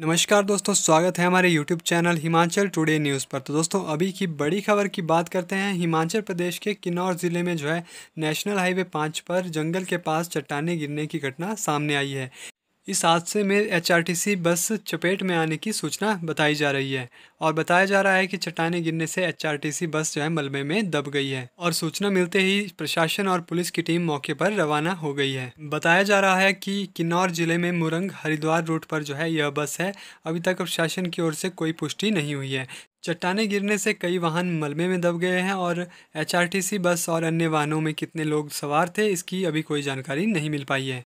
नमस्कार दोस्तों स्वागत है हमारे YouTube channel Himachal today news पर तो दोस्तों अभी की बड़ी खबर की बात करते हैं हिमाचल प्रदेश के किन्नौर ज़िले में जो है नेशनल हाईवे पाँच पर जंगल के पास चट्टाने गिरने की घटना सामने आई है इस हादसे में एचआरटीसी बस चपेट में आने की सूचना बताई जा रही है और बताया जा रहा है कि चट्टाने गिरने से एचआरटीसी बस जो है मलबे में दब गई है और सूचना मिलते ही प्रशासन और पुलिस की टीम मौके पर रवाना हो गई है बताया जा रहा है कि किन्नौर जिले में मुरंग हरिद्वार रूट पर जो है यह बस है अभी तक प्रशासन की ओर से कोई पुष्टि नहीं हुई है चट्टाने गिरने से कई वाहन मलबे में दब गए हैं और एचआरटीसी बस और अन्य वाहनों में कितने लोग सवार थे इसकी अभी कोई जानकारी नहीं मिल पाई है